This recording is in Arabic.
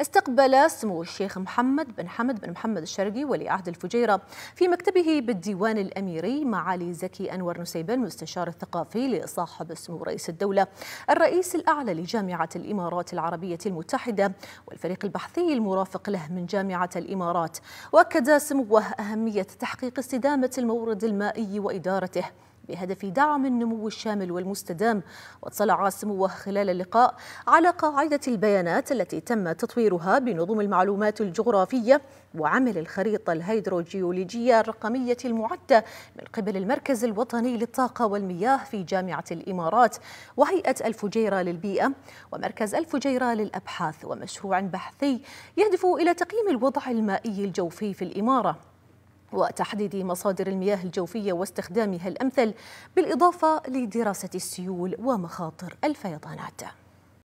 استقبل سمو الشيخ محمد بن حمد بن محمد الشرقي ولي عهد الفجيرة في مكتبه بالديوان الأميري معالي زكي أنور نسيب المستشار الثقافي لصاحب سمو رئيس الدولة الرئيس الأعلى لجامعة الإمارات العربية المتحدة والفريق البحثي المرافق له من جامعة الإمارات وأكد سموه أهمية تحقيق استدامة المورد المائي وإدارته بهدف دعم النمو الشامل والمستدام واطلع سموه خلال اللقاء على قاعدة البيانات التي تم تطويرها بنظم المعلومات الجغرافية وعمل الخريطة الهيدروجيولوجية الرقمية المعدة من قبل المركز الوطني للطاقة والمياه في جامعة الإمارات وهيئة الفجيرة للبيئة ومركز الفجيرة للأبحاث ومشروع بحثي يهدف إلى تقييم الوضع المائي الجوفي في الإمارة وتحديد مصادر المياه الجوفية واستخدامها الأمثل بالإضافة لدراسة السيول ومخاطر الفيضانات